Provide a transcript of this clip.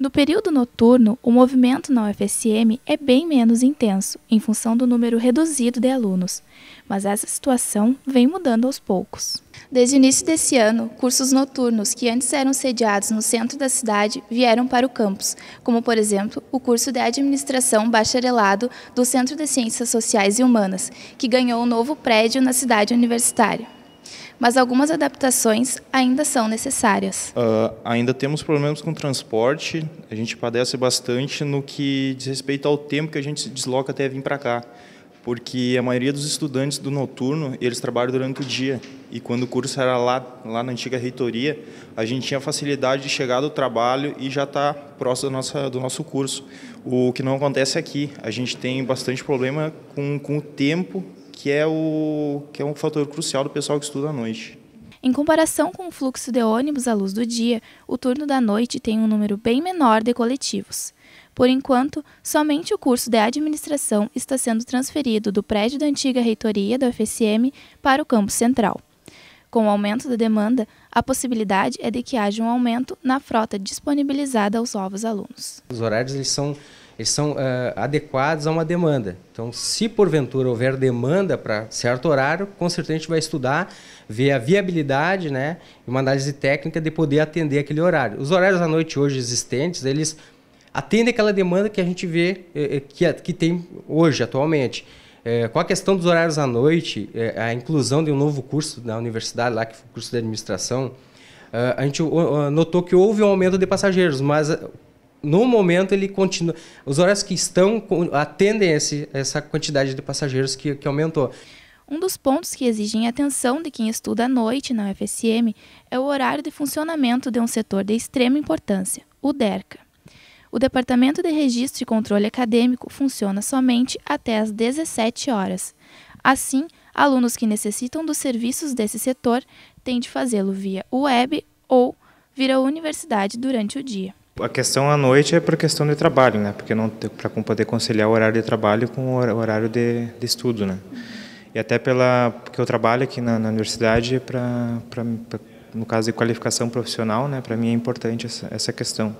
No período noturno, o movimento na UFSM é bem menos intenso, em função do número reduzido de alunos, mas essa situação vem mudando aos poucos. Desde o início desse ano, cursos noturnos que antes eram sediados no centro da cidade vieram para o campus, como, por exemplo, o curso de Administração Bacharelado do Centro de Ciências Sociais e Humanas, que ganhou um novo prédio na cidade universitária mas algumas adaptações ainda são necessárias. Uh, ainda temos problemas com transporte, a gente padece bastante no que diz respeito ao tempo que a gente se desloca até vir para cá, porque a maioria dos estudantes do noturno, eles trabalham durante o dia, e quando o curso era lá, lá na antiga reitoria, a gente tinha facilidade de chegar do trabalho e já estar tá próximo do nosso, do nosso curso. O que não acontece aqui, a gente tem bastante problema com, com o tempo que é, o, que é um fator crucial do pessoal que estuda à noite. Em comparação com o fluxo de ônibus à luz do dia, o turno da noite tem um número bem menor de coletivos. Por enquanto, somente o curso de administração está sendo transferido do prédio da antiga reitoria da UFSM para o campus central. Com o aumento da demanda, a possibilidade é de que haja um aumento na frota disponibilizada aos novos alunos. Os horários eles são, eles são uh, adequados a uma demanda. Então, se porventura houver demanda para certo horário, com certeza a gente vai estudar, ver a viabilidade né, e uma análise técnica de poder atender aquele horário. Os horários à noite hoje existentes, eles atendem aquela demanda que a gente vê, eh, eh, que, que tem hoje, atualmente. É, com a questão dos horários à noite, é, a inclusão de um novo curso na universidade, lá que foi o curso de administração, é, a gente notou que houve um aumento de passageiros, mas no momento ele continua. Os horários que estão atendem esse, essa quantidade de passageiros que, que aumentou. Um dos pontos que exigem atenção de quem estuda à noite na UFSM é o horário de funcionamento de um setor de extrema importância, o DERCA o Departamento de Registro e Controle Acadêmico funciona somente até as 17 horas. Assim, alunos que necessitam dos serviços desse setor têm de fazê-lo via web ou vir à universidade durante o dia. A questão à noite é por questão de trabalho, né? Porque não para poder conciliar o horário de trabalho com o horário de, de estudo, né? E até pela porque eu trabalho aqui na, na universidade para no caso de qualificação profissional, né? Para mim é importante essa, essa questão.